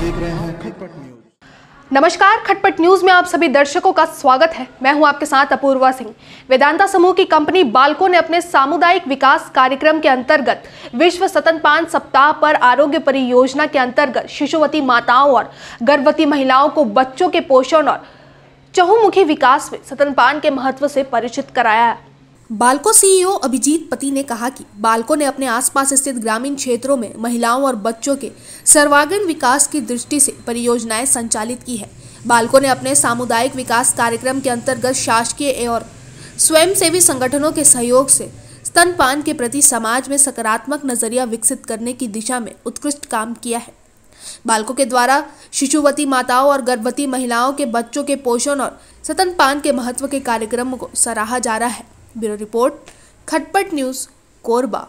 देख रहे हैं खटपट न्यूज नमस्कार खटपट न्यूज में आप सभी दर्शकों का स्वागत है मैं हूं आपके साथ अपूर्वा सिंह वेदांता समूह की कंपनी बालको ने अपने सामुदायिक विकास कार्यक्रम के अंतर्गत विश्व पान सप्ताह पर आरोग्य परियोजना के अंतर्गत शिशुवती माताओं और गर्भवती महिलाओं को बच्चों के पोषण और चहुमुखी विकास में पान के महत्व से परिचित कराया है बालको सीईओ e अभिजीत पति ने कहा कि बालको ने अपने आसपास स्थित ग्रामीण क्षेत्रों में महिलाओं और बच्चों के सर्वागीण विकास की दृष्टि से परियोजनाएं संचालित की है बालको ने अपने सामुदायिक विकास कार्यक्रम के अंतर्गत शासकीय और स्वयंसेवी संगठनों के सहयोग से स्तनपान के प्रति समाज में सकारात्मक नजरिया विकसित करने की दिशा में उत्कृष्ट काम किया है बालकों के द्वारा शिशुवती माताओं और गर्भवती महिलाओं के बच्चों के पोषण और स्तनपान के महत्व के कार्यक्रमों को सराहा जा रहा है bureau report Khatpat news Korba